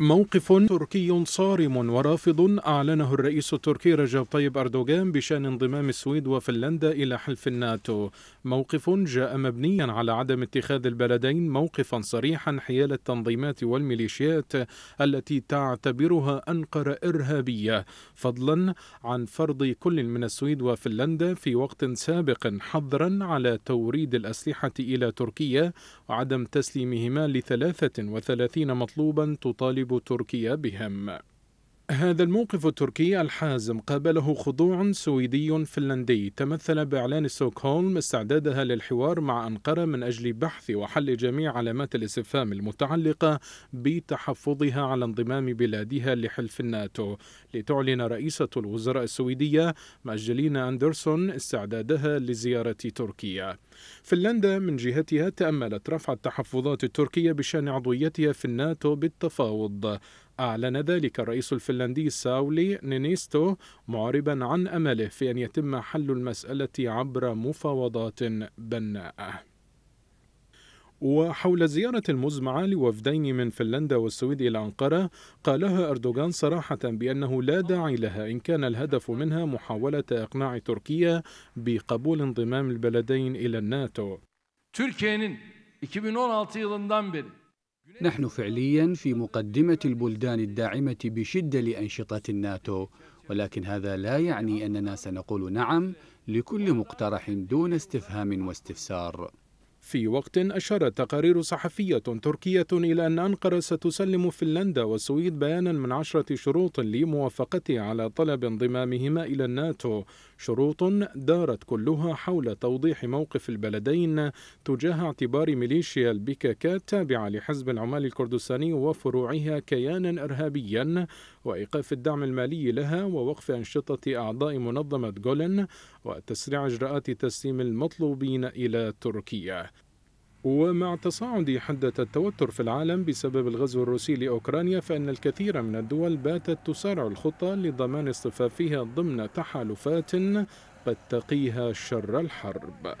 موقف تركي صارم ورافض أعلنه الرئيس التركي رجب طيب أردوغان بشأن انضمام السويد وفنلندا إلى حلف الناتو موقف جاء مبنيا على عدم اتخاذ البلدين موقفا صريحا حيال التنظيمات والميليشيات التي تعتبرها أنقرة إرهابية فضلا عن فرض كل من السويد وفنلندا في وقت سابق حظرا على توريد الأسلحة إلى تركيا وعدم تسليمهما لثلاثة وثلاثين مطلوبا تطالب تطالب تركيا بهم هذا الموقف التركي الحازم قابله خضوع سويدي فنلندي تمثل بإعلان ستوكهولم استعدادها للحوار مع أنقرة من أجل بحث وحل جميع علامات الاستفهام المتعلقة بتحفظها على انضمام بلادها لحلف الناتو لتعلن رئيسة الوزراء السويدية ماجلينا أندرسون استعدادها لزيارة تركيا فنلندا من جهتها تأملت رفع التحفظات التركية بشأن عضويتها في الناتو بالتفاوض أعلن ذلك الرئيس الفنلندي ساولي نينيستو معربا عن أمله في أن يتم حل المسألة عبر مفاوضات بناءة وحول زيارة المزمعة لوفدين من فنلندا والسويد إلى أنقرة قالها أردوغان صراحة بأنه لا داعي لها إن كان الهدف منها محاولة إقناع تركيا بقبول انضمام البلدين إلى الناتو نحن فعليا في مقدمة البلدان الداعمة بشدة لأنشطة الناتو ولكن هذا لا يعني أننا سنقول نعم لكل مقترح دون استفهام واستفسار في وقت أشارت تقارير صحفية تركية إلى أن أنقرة ستسلم فنلندا والسويد بيانا من عشرة شروط لموافقته على طلب انضمامهما إلى الناتو شروط دارت كلها حول توضيح موقف البلدين تجاه اعتبار ميليشيا البيكاكا التابعة لحزب العمال الكردستاني وفروعها كيانا إرهابيا وإيقاف الدعم المالي لها ووقف أنشطة أعضاء منظمة جولن وتسريع إجراءات تسليم المطلوبين إلى تركيا ومع تصاعد حدة التوتر في العالم بسبب الغزو الروسي لأوكرانيا فإن الكثير من الدول باتت تسارع الخطة لضمان اصطفافها ضمن تحالفات قد تقيها شر الحرب